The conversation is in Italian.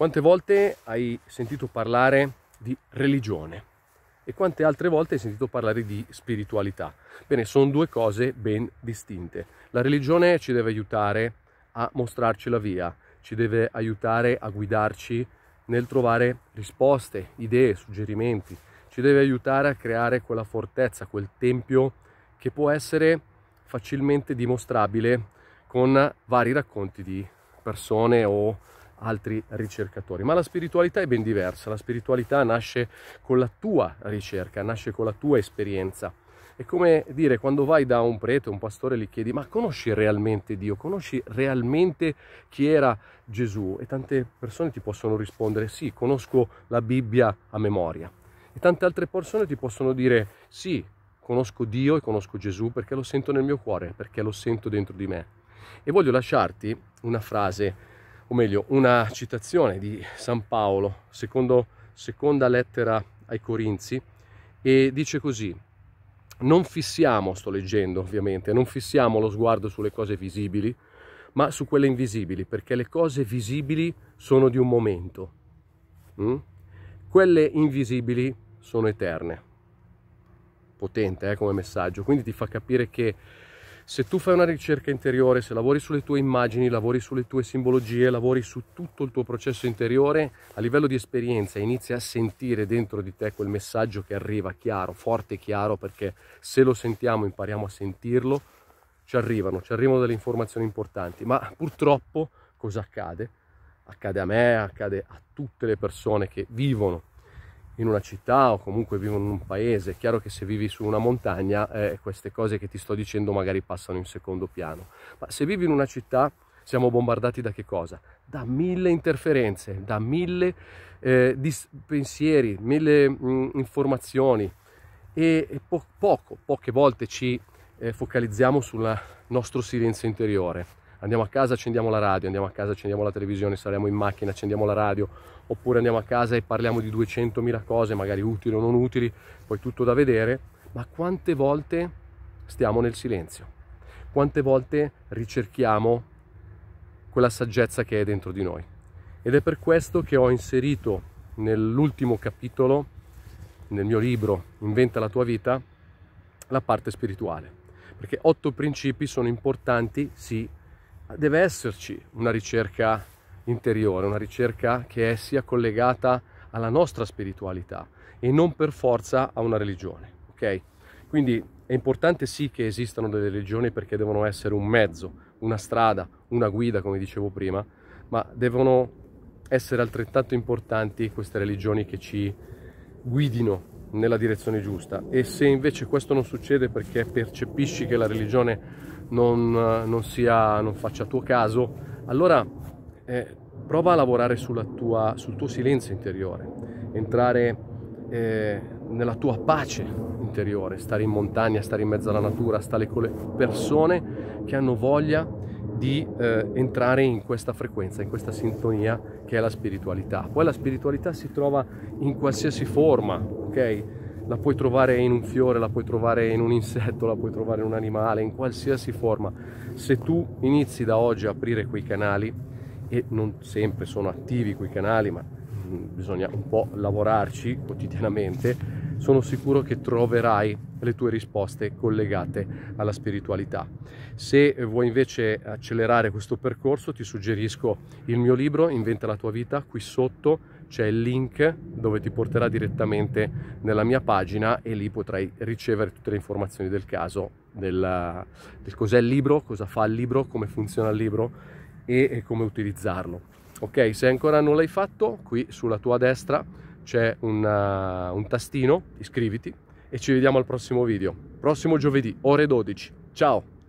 Quante volte hai sentito parlare di religione e quante altre volte hai sentito parlare di spiritualità? Bene, sono due cose ben distinte. La religione ci deve aiutare a mostrarci la via, ci deve aiutare a guidarci nel trovare risposte, idee, suggerimenti, ci deve aiutare a creare quella fortezza, quel tempio che può essere facilmente dimostrabile con vari racconti di persone o altri ricercatori. Ma la spiritualità è ben diversa, la spiritualità nasce con la tua ricerca, nasce con la tua esperienza. È come dire, quando vai da un prete, un pastore, gli chiedi, ma conosci realmente Dio? Conosci realmente chi era Gesù? E tante persone ti possono rispondere, sì, conosco la Bibbia a memoria. E tante altre persone ti possono dire, sì, conosco Dio e conosco Gesù perché lo sento nel mio cuore, perché lo sento dentro di me. E voglio lasciarti una frase o meglio una citazione di San Paolo, secondo, seconda lettera ai Corinzi, e dice così, non fissiamo, sto leggendo ovviamente, non fissiamo lo sguardo sulle cose visibili, ma su quelle invisibili, perché le cose visibili sono di un momento, mm? quelle invisibili sono eterne. Potente eh, come messaggio, quindi ti fa capire che se tu fai una ricerca interiore, se lavori sulle tue immagini, lavori sulle tue simbologie, lavori su tutto il tuo processo interiore, a livello di esperienza inizi a sentire dentro di te quel messaggio che arriva chiaro, forte e chiaro, perché se lo sentiamo impariamo a sentirlo, ci arrivano, ci arrivano delle informazioni importanti, ma purtroppo cosa accade? Accade a me, accade a tutte le persone che vivono in una città o comunque vivono in un paese. È chiaro che se vivi su una montagna eh, queste cose che ti sto dicendo magari passano in secondo piano. Ma se vivi in una città siamo bombardati da che cosa? Da mille interferenze, da mille eh, dis- pensieri, mille mh, mm, informazioni e, e po- poco, poche volte ci eh, focalizziamo sul nostro silenzio interiore andiamo a casa, accendiamo la radio, andiamo a casa, accendiamo la televisione, saremo in macchina, accendiamo la radio, oppure andiamo a casa e parliamo di 200.000 cose, magari utili o non utili, poi tutto da vedere, ma quante volte stiamo nel silenzio? Quante volte ricerchiamo quella saggezza che è dentro di noi? Ed è per questo che ho inserito nell'ultimo capitolo, nel mio libro Inventa la tua vita, la parte spirituale. Perché otto principi sono importanti, sì, deve esserci una ricerca interiore, una ricerca che sia collegata alla nostra spiritualità e non per forza a una religione, ok? Quindi è importante sì che esistano delle religioni perché devono essere un mezzo, una strada, una guida, come dicevo prima, ma devono essere altrettanto importanti queste religioni che ci guidino nella direzione giusta e se invece questo non succede perché percepisci che la religione non, eh, non, sia, non faccia tuo caso, allora eh, prova a lavorare tua, sul tuo silenzio interiore, entrare eh, nella tua pace interiore, stare in montagna, stare in mezzo alla natura, stare con le persone che hanno voglia di eh, entrare in questa frequenza, in questa sintonia che è la spiritualità. Poi la spiritualità si trova in qualsiasi forma, ok? La puoi trovare in un fiore, la puoi trovare in un insetto, la puoi trovare in un animale, in qualsiasi forma. Se tu inizi da oggi a aprire quei canali, e non sempre sono attivi quei canali, ma mm, bisogna un po' lavorarci quotidianamente, sono sicuro che troverai le tue risposte collegate alla spiritualità. Se vuoi invece accelerare questo percorso ti suggerisco il mio libro Inventa la tua vita, qui sotto c'è il link dove ti porterà direttamente nella mia pagina e lì potrai ricevere tutte le informazioni del caso, del, del cos'è il libro, cosa fa il libro, come funziona il libro e, e come utilizzarlo. Ok, se ancora non l'hai fatto, qui sulla tua destra c'è un tastino, iscriviti, e ci vediamo al prossimo video. Prossimo giovedì, ore 12. Ciao!